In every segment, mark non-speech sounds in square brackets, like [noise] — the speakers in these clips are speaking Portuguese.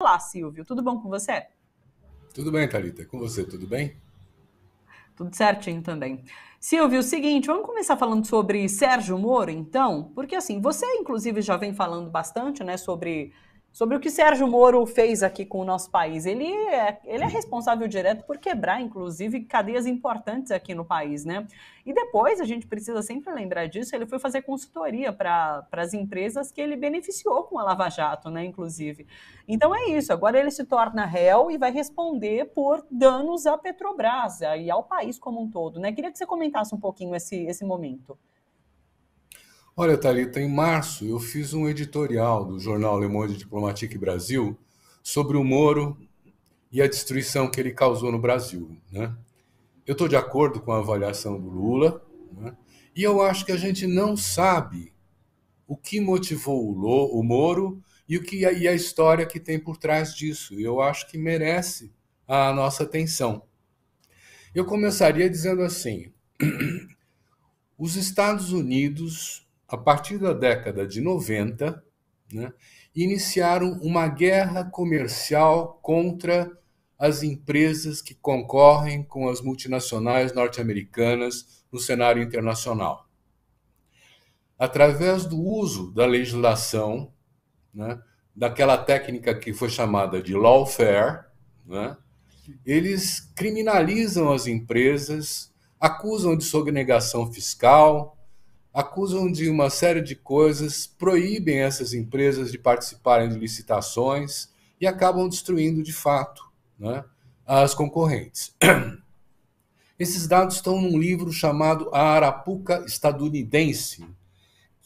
Olá, Silvio. Tudo bom com você? Tudo bem, Thalita. Com você, tudo bem? Tudo certinho também. Silvio, o seguinte, vamos começar falando sobre Sérgio Moro, então, porque assim, você inclusive já vem falando bastante, né, sobre sobre o que Sérgio Moro fez aqui com o nosso país. Ele é, ele é responsável direto por quebrar, inclusive, cadeias importantes aqui no país, né? E depois, a gente precisa sempre lembrar disso, ele foi fazer consultoria para as empresas que ele beneficiou com a Lava Jato, né, inclusive. Então é isso, agora ele se torna réu e vai responder por danos à Petrobras e ao país como um todo, né? Queria que você comentasse um pouquinho esse, esse momento. Olha, Thalita, em março eu fiz um editorial do jornal Le Monde Diplomatique Brasil sobre o Moro e a destruição que ele causou no Brasil. Né? Eu estou de acordo com a avaliação do Lula né? e eu acho que a gente não sabe o que motivou o, o Moro e, o que, e a história que tem por trás disso. Eu acho que merece a nossa atenção. Eu começaria dizendo assim: [clears throat] os Estados Unidos a partir da década de 90, né, iniciaram uma guerra comercial contra as empresas que concorrem com as multinacionais norte-americanas no cenário internacional. Através do uso da legislação, né, daquela técnica que foi chamada de lawfare, né, eles criminalizam as empresas, acusam de sonegação fiscal, acusam de uma série de coisas, proíbem essas empresas de participarem de licitações e acabam destruindo de fato né, as concorrentes. [clears throat] Esses dados estão num livro chamado A Arapuca Estadunidense,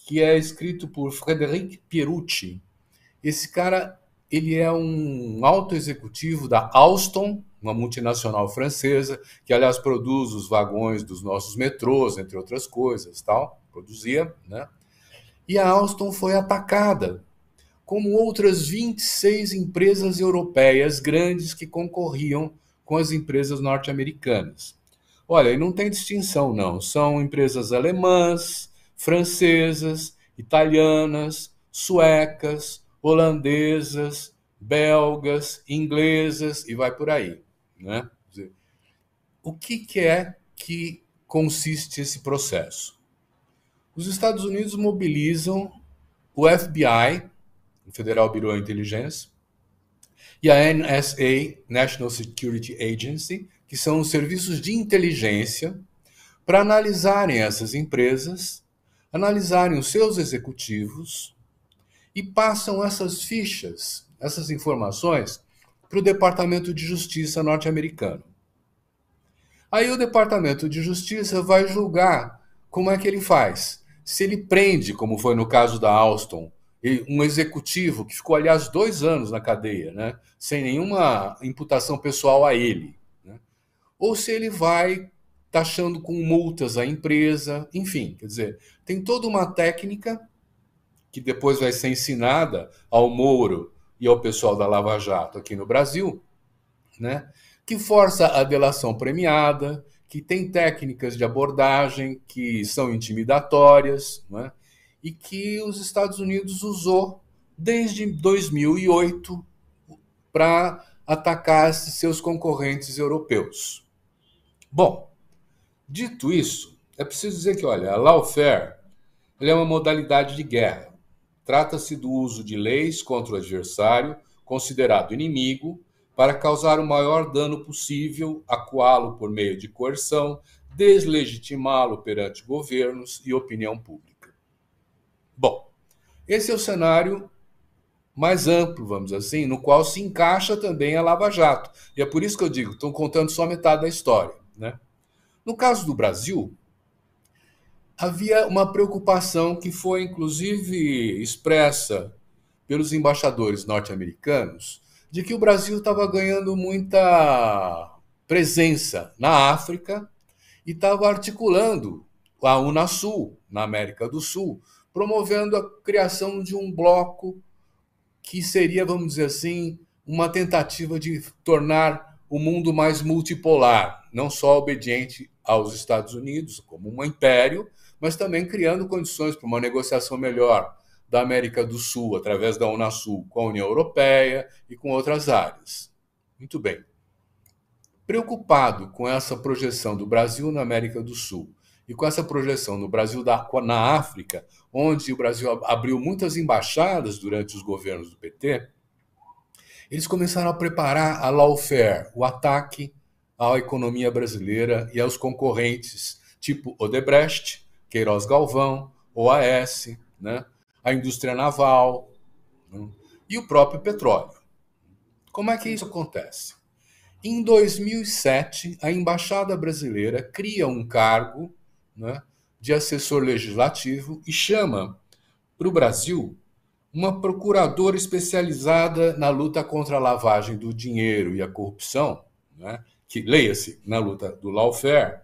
que é escrito por Frederic Pierucci. Esse cara ele é um alto executivo da Alstom, uma multinacional francesa, que aliás produz os vagões dos nossos metrôs, entre outras coisas, tal produzia, né? E a Alstom foi atacada, como outras 26 empresas europeias grandes que concorriam com as empresas norte-americanas. Olha, e não tem distinção, não. São empresas alemãs, francesas, italianas, suecas, holandesas, belgas, inglesas e vai por aí. Né? O que, que é que consiste esse processo? Os Estados Unidos mobilizam o FBI, o Federal Bureau de Inteligência, e a NSA, National Security Agency, que são os serviços de inteligência, para analisarem essas empresas, analisarem os seus executivos e passam essas fichas, essas informações, para o Departamento de Justiça norte-americano. Aí o Departamento de Justiça vai julgar como é que ele faz se ele prende, como foi no caso da Alston, um executivo que ficou, aliás, dois anos na cadeia, né, sem nenhuma imputação pessoal a ele, né, ou se ele vai taxando com multas a empresa, enfim, quer dizer, tem toda uma técnica que depois vai ser ensinada ao Moro e ao pessoal da Lava Jato aqui no Brasil, né, que força a delação premiada, que tem técnicas de abordagem que são intimidatórias né, e que os Estados Unidos usou desde 2008 para atacar seus concorrentes europeus. Bom, dito isso, é preciso dizer que, olha, a lawfare é uma modalidade de guerra. Trata-se do uso de leis contra o adversário, considerado inimigo, para causar o maior dano possível, acuá-lo por meio de coerção, deslegitimá-lo perante governos e opinião pública. Bom, esse é o cenário mais amplo, vamos assim, no qual se encaixa também a Lava Jato. E é por isso que eu digo, estão contando só metade da história. Né? No caso do Brasil, havia uma preocupação que foi inclusive expressa pelos embaixadores norte-americanos de que o Brasil estava ganhando muita presença na África e estava articulando a Unasul, na América do Sul, promovendo a criação de um bloco que seria, vamos dizer assim, uma tentativa de tornar o mundo mais multipolar, não só obediente aos Estados Unidos como um império, mas também criando condições para uma negociação melhor da América do Sul, através da Unasul, com a União Europeia e com outras áreas. Muito bem. Preocupado com essa projeção do Brasil na América do Sul e com essa projeção no Brasil da, na África, onde o Brasil abriu muitas embaixadas durante os governos do PT, eles começaram a preparar a lawfare, o ataque à economia brasileira e aos concorrentes, tipo Odebrecht, Queiroz Galvão, OAS, né? a indústria naval né? e o próprio petróleo. Como é que isso acontece? Em 2007, a Embaixada Brasileira cria um cargo né, de assessor legislativo e chama para o Brasil uma procuradora especializada na luta contra a lavagem do dinheiro e a corrupção, né, que leia-se na luta do lawfare,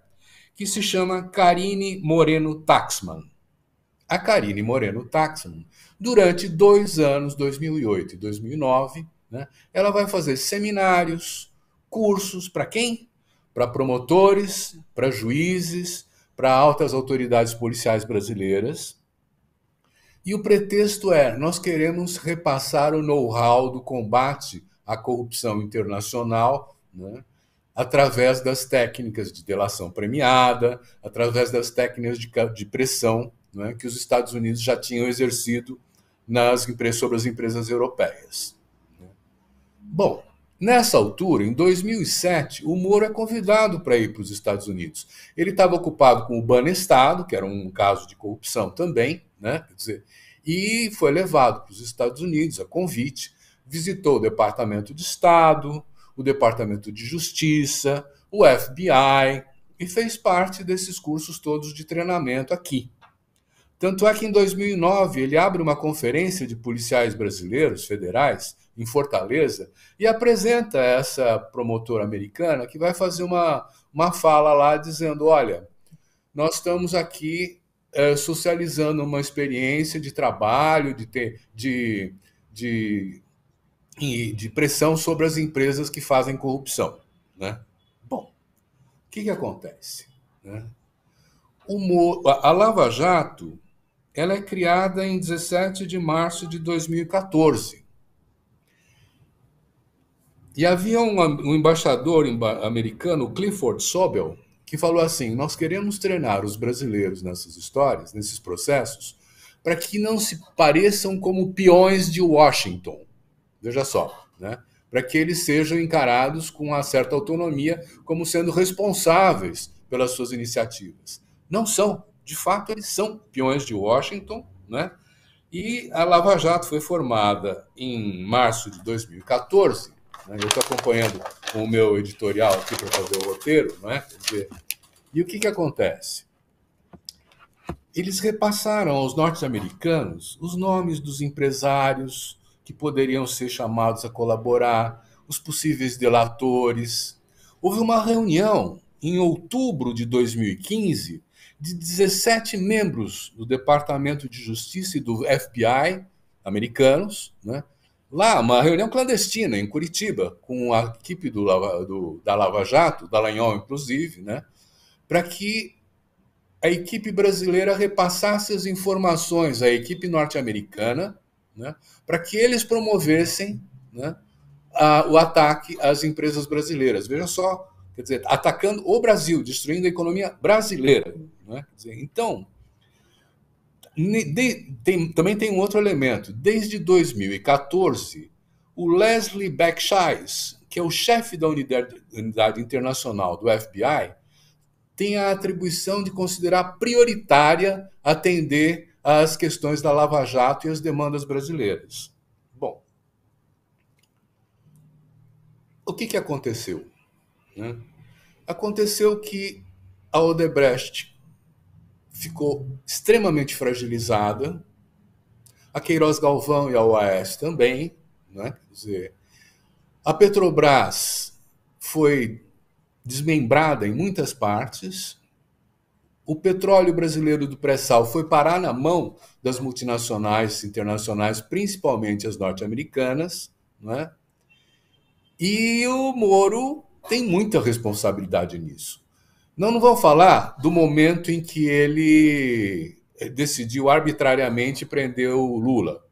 que se chama Karine Moreno Taxman a Karine Moreno Taxman. Durante dois anos, 2008 e 2009, né, ela vai fazer seminários, cursos para quem? Para promotores, para juízes, para altas autoridades policiais brasileiras. E o pretexto é: nós queremos repassar o know-how do combate à corrupção internacional. Né, através das técnicas de delação premiada, através das técnicas de, de pressão né, que os Estados Unidos já tinham exercido nas sobre as empresas europeias. Né. Bom, nessa altura, em 2007, o Moro é convidado para ir para os Estados Unidos. Ele estava ocupado com o Banestado, que era um caso de corrupção também, né? Quer dizer, e foi levado para os Estados Unidos a convite, visitou o Departamento de Estado, o Departamento de Justiça, o FBI e fez parte desses cursos todos de treinamento aqui, tanto é que em 2009 ele abre uma conferência de policiais brasileiros federais em Fortaleza e apresenta essa promotora americana que vai fazer uma, uma fala lá dizendo: olha, nós estamos aqui é, socializando uma experiência de trabalho, de, ter, de, de, de pressão sobre as empresas que fazem corrupção. Né? Bom, o que, que acontece? Né? O, a Lava Jato ela é criada em 17 de março de 2014. E havia um, um embaixador americano, Clifford Sobel, que falou assim: Nós queremos treinar os brasileiros nessas histórias, nesses processos, para que não se pareçam como peões de Washington. Veja só, né? para que eles sejam encarados com uma certa autonomia como sendo responsáveis pelas suas iniciativas. Não são. De fato, eles são peões de Washington, né? E a Lava Jato foi formada em março de 2014. Né? Eu estou acompanhando o meu editorial aqui para fazer o roteiro, né? Dizer, e o que, que acontece? Eles repassaram aos norte-americanos os nomes dos empresários que poderiam ser chamados a colaborar, os possíveis delatores. Houve uma reunião em outubro de 2015 de 17 membros do Departamento de Justiça e do FBI americanos, né? lá, uma reunião clandestina em Curitiba, com a equipe do, do da Lava Jato, da Lanhol, inclusive, né? para que a equipe brasileira repassasse as informações à equipe norte-americana, né? para que eles promovessem né? a, o ataque às empresas brasileiras. Veja só quer dizer, atacando o Brasil, destruindo a economia brasileira. Né? Dizer, então, de, tem, também tem um outro elemento. Desde 2014, o Leslie Beckshires, que é o chefe da unidade, unidade internacional do FBI, tem a atribuição de considerar prioritária atender às questões da Lava Jato e às demandas brasileiras. Bom, o que, que aconteceu? Né? Aconteceu que a Odebrecht ficou extremamente fragilizada, a Queiroz Galvão e a OAS também, né? Quer dizer, a Petrobras foi desmembrada em muitas partes, o petróleo brasileiro do pré-sal foi parar na mão das multinacionais internacionais, principalmente as norte-americanas, né? e o Moro tem muita responsabilidade nisso. Não, não falar do momento em que ele eh, decidiu arbitrariamente prender o Lula.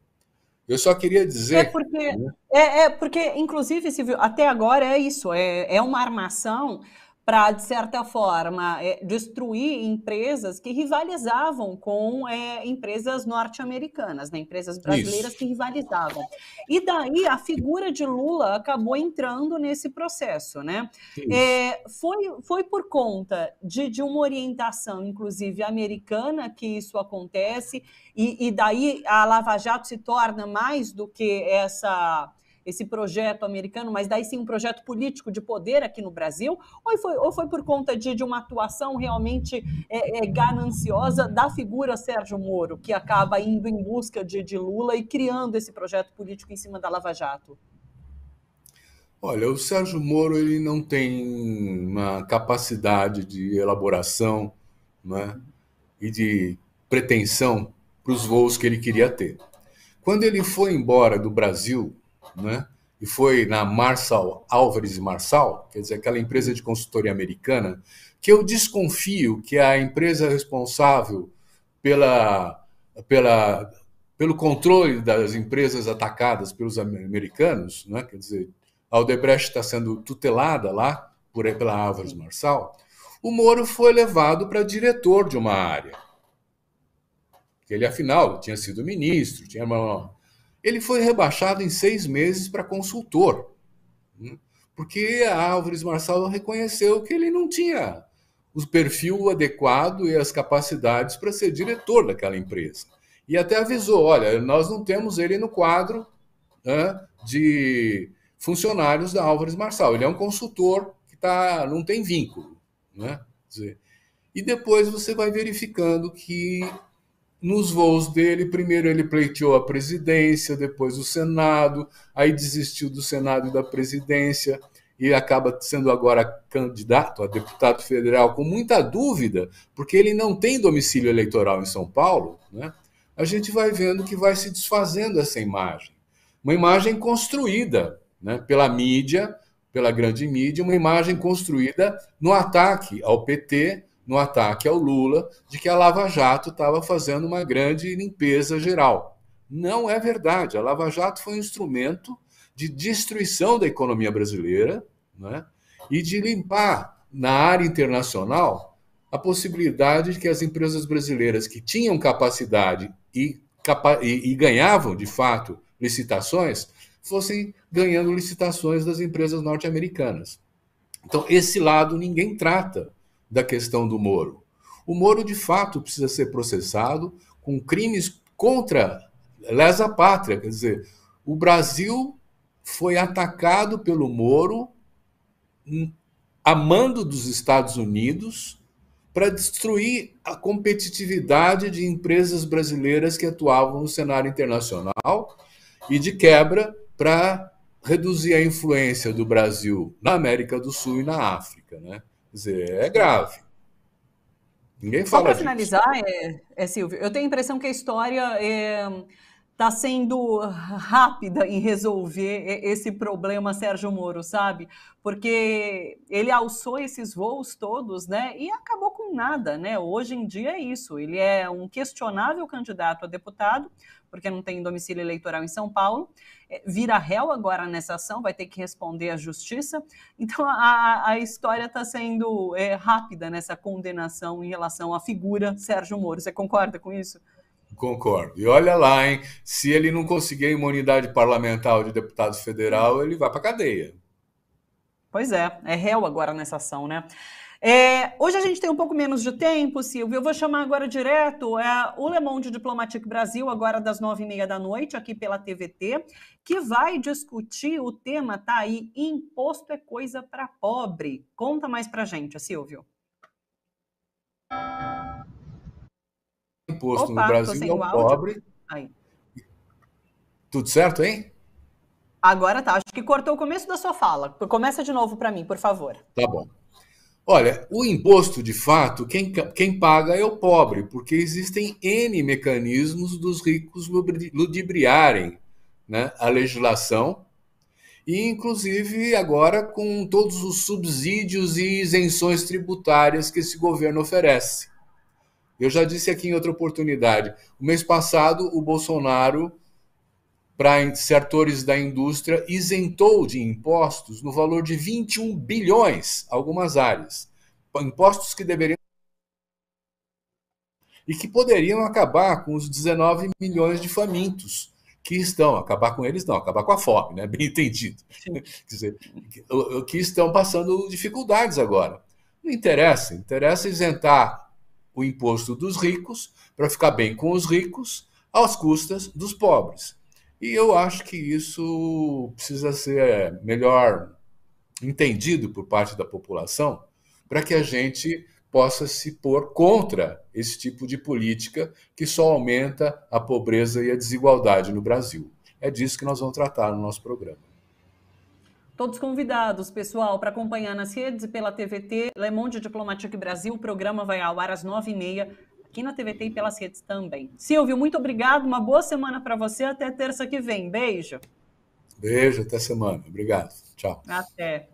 Eu só queria dizer. É porque, né? é, é porque inclusive, Silvio, até agora é isso, é, é uma armação para, de certa forma, é, destruir empresas que rivalizavam com é, empresas norte-americanas, né, empresas brasileiras Isso. que rivalizavam. E daí a figura de Lula acabou entrando nesse processo. Né? É, foi, foi por conta de, de uma orientação, inclusive americana, que isso acontece, e, e daí a Lava Jato se torna mais do que essa esse projeto americano, mas daí sim um projeto político de poder aqui no Brasil? Ou foi, ou foi por conta de, de uma atuação realmente é, é, gananciosa da figura Sérgio Moro, que acaba indo em busca de, de Lula e criando esse projeto político em cima da Lava Jato? Olha, o Sérgio Moro ele não tem uma capacidade de elaboração né, e de pretensão para os voos que ele queria ter. Quando ele foi embora do Brasil, né? e foi na Marshall Álvares e Marshall, quer dizer, aquela empresa de consultoria americana, que eu desconfio que a empresa responsável pela, pela, pelo controle das empresas atacadas pelos americanos, né? quer dizer, a Odebrecht está sendo tutelada lá por, pela Álvares Marçal, o Moro foi levado para diretor de uma área. Ele, afinal, tinha sido ministro, tinha uma, ele foi rebaixado em seis meses para consultor, né? porque a Álvares Marçal reconheceu que ele não tinha o perfil adequado e as capacidades para ser diretor daquela empresa. E até avisou: olha, nós não temos ele no quadro né, de funcionários da Álvares Marçal. Ele é um consultor que tá, não tem vínculo. Né? Dizer, e depois você vai verificando que nos voos dele, primeiro ele pleiteou a presidência, depois o Senado, aí desistiu do Senado e da presidência e acaba sendo agora candidato a deputado federal com muita dúvida, porque ele não tem domicílio eleitoral em São Paulo, né? A gente vai vendo que vai se desfazendo essa imagem. Uma imagem construída né, pela mídia, pela grande mídia, uma imagem construída no ataque ao PT, no ataque ao Lula de que a Lava Jato estava fazendo uma grande limpeza geral. Não é verdade. A Lava Jato foi um instrumento de destruição da economia brasileira né? e de limpar na área internacional a possibilidade de que as empresas brasileiras que tinham capacidade e, capa e, e ganhavam, de fato, licitações, fossem ganhando licitações das empresas norte-americanas. Então, esse lado ninguém trata da questão do Moro. O Moro, de fato, precisa ser processado com crimes contra lesa pátria. Quer dizer, o Brasil foi atacado pelo Moro hum, a mando dos Estados Unidos para destruir a competitividade de empresas brasileiras que atuavam no cenário internacional e, de quebra, para reduzir a influência do Brasil na América do Sul e na África. Né? dizer, é grave. Ninguém fala Só para finalizar, é, é, Silvio, eu tenho a impressão que a história é, está sendo rápida em resolver esse problema, Sérgio Moro, sabe? Porque ele alçou esses voos todos, né? E acabou com nada, né? Hoje em dia é isso. Ele é um questionável candidato a deputado, porque não tem domicílio eleitoral em São Paulo. É, vira réu agora nessa ação, vai ter que responder à justiça. Então a, a história está sendo é, rápida nessa condenação em relação à figura Sérgio Moro. Você concorda com isso? Concordo. E olha lá, hein? Se ele não conseguir imunidade parlamentar de deputado federal, ele vai para cadeia. Pois é, é réu agora nessa ação, né? É, hoje a gente tem um pouco menos de tempo, Silvio. Eu vou chamar agora direto é, o Le Monde Diplomatique Brasil, agora das nove e meia da noite, aqui pela TVT, que vai discutir o tema, tá aí, imposto é coisa para pobre. Conta mais pra gente, Silvio imposto Opa, no Brasil é o pobre. Aí. Tudo certo, hein? Agora tá. Acho que cortou o começo da sua fala. Começa de novo para mim, por favor. Tá bom. Olha, o imposto, de fato, quem, quem paga é o pobre, porque existem N mecanismos dos ricos ludibriarem né, a legislação, e inclusive agora com todos os subsídios e isenções tributárias que esse governo oferece. Eu já disse aqui em outra oportunidade. O mês passado, o Bolsonaro, para setores da indústria, isentou de impostos no valor de 21 bilhões algumas áreas. Impostos que deveriam. E que poderiam acabar com os 19 milhões de famintos que estão, acabar com eles não, acabar com a fome, né? bem entendido. [laughs] Quer dizer, que estão passando dificuldades agora. Não interessa, interessa isentar o imposto dos ricos para ficar bem com os ricos às custas dos pobres. E eu acho que isso precisa ser é, melhor entendido por parte da população para que a gente possa se pôr contra esse tipo de política que só aumenta a pobreza e a desigualdade no Brasil. É disso que nós vamos tratar no nosso programa. Todos convidados, pessoal, para acompanhar nas redes e pela TVT, Le Monde Diplomatique Brasil, o programa vai ao ar às nove e meia aqui na TVT e pelas redes também. Silvio, muito obrigado, uma boa semana para você, até terça que vem. Beijo. Beijo, até semana. Obrigado. Tchau. Até.